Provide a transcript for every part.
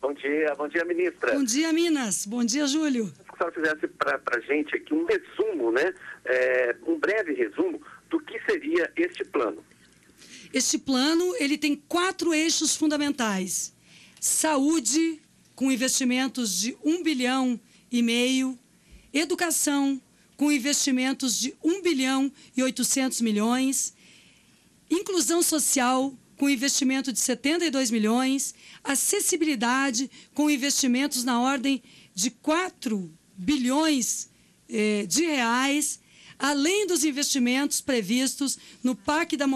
Bom dia, bom dia, ministra. Bom dia, Minas. Bom dia, Júlio. Se a senhora fizesse para a gente aqui um resumo, né? É, um breve resumo do que seria este plano. Este plano ele tem quatro eixos fundamentais: saúde, com investimentos de um bilhão e meio, educação, com investimentos de 1 bilhão e 800 milhões, inclusão social, com investimento de 72 milhões, acessibilidade com investimentos na ordem de 4 bilhões eh, de reais além dos investimentos previstos no Parque da,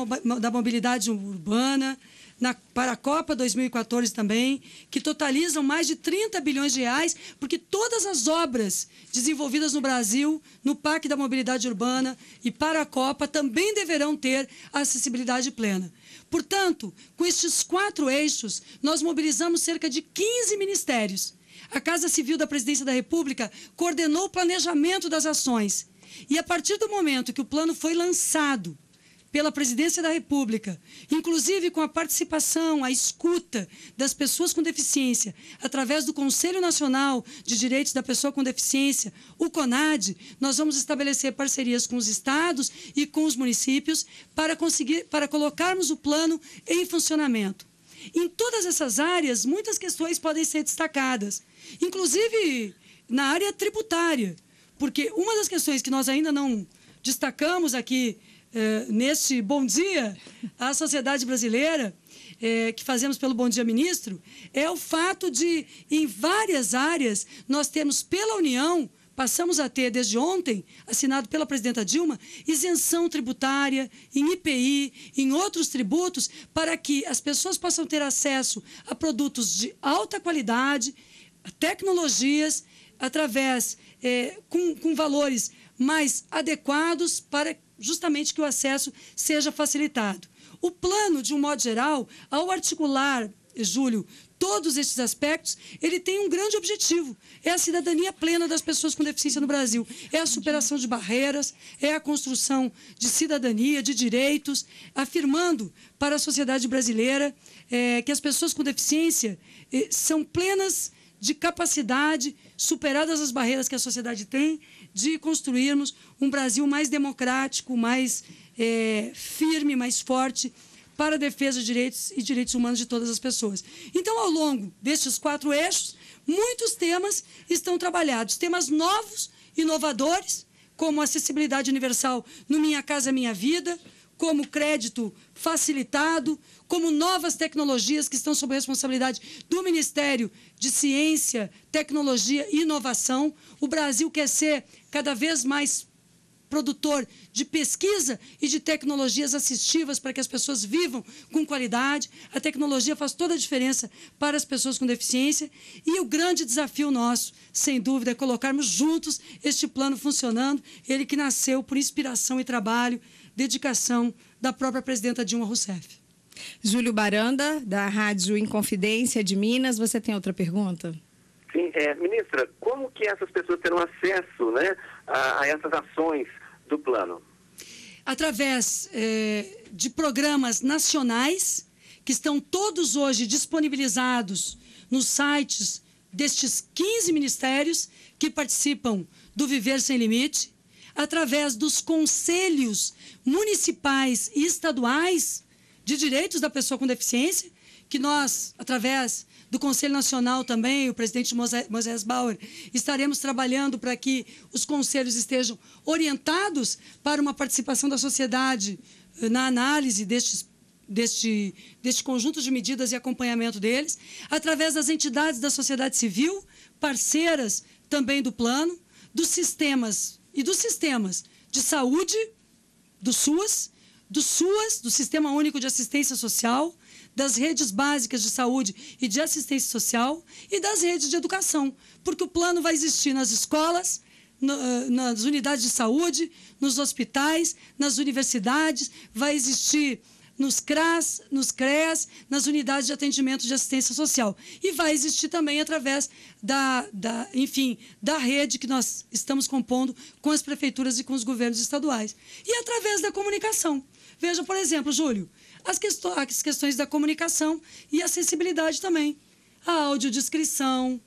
da Mobilidade Urbana, na, para a Copa 2014 também, que totalizam mais de 30 bilhões de reais, porque todas as obras desenvolvidas no Brasil, no Parque da Mobilidade Urbana e para a Copa, também deverão ter acessibilidade plena. Portanto, com estes quatro eixos, nós mobilizamos cerca de 15 ministérios. A Casa Civil da Presidência da República coordenou o planejamento das ações e a partir do momento que o plano foi lançado pela Presidência da República, inclusive com a participação, a escuta das pessoas com deficiência, através do Conselho Nacional de Direitos da Pessoa com Deficiência, o CONAD, nós vamos estabelecer parcerias com os estados e com os municípios para conseguir para colocarmos o plano em funcionamento. Em todas essas áreas, muitas questões podem ser destacadas, inclusive na área tributária. Porque uma das questões que nós ainda não destacamos aqui eh, neste Bom Dia à sociedade brasileira, eh, que fazemos pelo Bom Dia Ministro, é o fato de, em várias áreas, nós temos pela União passamos a ter, desde ontem, assinado pela presidenta Dilma, isenção tributária em IPI, em outros tributos, para que as pessoas possam ter acesso a produtos de alta qualidade, a tecnologias, através é, com, com valores mais adequados para justamente que o acesso seja facilitado. O plano, de um modo geral, ao articular, Júlio, todos estes aspectos, ele tem um grande objetivo: é a cidadania plena das pessoas com deficiência no Brasil, é a superação de barreiras, é a construção de cidadania, de direitos, afirmando para a sociedade brasileira é, que as pessoas com deficiência é, são plenas de capacidade, superadas as barreiras que a sociedade tem, de construirmos um Brasil mais democrático, mais é, firme, mais forte para a defesa de direitos e direitos humanos de todas as pessoas. Então, ao longo destes quatro eixos, muitos temas estão trabalhados, temas novos, inovadores, como acessibilidade universal no Minha Casa Minha Vida, como crédito facilitado, como novas tecnologias que estão sob responsabilidade do Ministério de Ciência, Tecnologia e Inovação. O Brasil quer ser cada vez mais produtor de pesquisa e de tecnologias assistivas para que as pessoas vivam com qualidade. A tecnologia faz toda a diferença para as pessoas com deficiência. E o grande desafio nosso, sem dúvida, é colocarmos juntos este plano funcionando, ele que nasceu por inspiração e trabalho dedicação da própria presidenta Dilma Rousseff. Júlio Baranda, da Rádio Inconfidência de Minas, você tem outra pergunta? Sim, é, ministra, como que essas pessoas terão acesso né, a, a essas ações do plano? Através é, de programas nacionais, que estão todos hoje disponibilizados nos sites destes 15 ministérios que participam do Viver Sem Limite, através dos conselhos municipais e estaduais de direitos da pessoa com deficiência, que nós, através do Conselho Nacional também, o presidente Moisés Bauer, estaremos trabalhando para que os conselhos estejam orientados para uma participação da sociedade eh, na análise destes deste, deste conjunto de medidas e acompanhamento deles, através das entidades da sociedade civil, parceiras também do plano, dos sistemas e dos sistemas de saúde, do SUS, do SUAS, do Sistema Único de Assistência Social, das redes básicas de saúde e de assistência social e das redes de educação, porque o plano vai existir nas escolas, eh, nas unidades de saúde, nos hospitais, nas universidades, vai existir nos CRAS, nos CREAS, nas unidades de atendimento de assistência social. E vai existir também através da, da, enfim, da rede que nós estamos compondo com as prefeituras e com os governos estaduais. E através da comunicação. Veja, por exemplo, Júlio, as, questões, as questões da comunicação e acessibilidade também. A audiodescrição,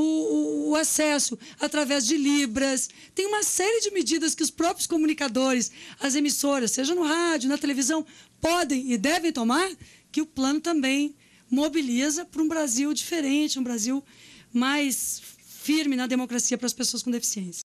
o, o, acesso através de libras. Tem uma série de medidas que os próprios comunicadores, as emissoras, seja no rádio, na televisão, podem e devem tomar, que o plano também mobiliza para um Brasil diferente, um Brasil mais firme na democracia para as pessoas com deficiência.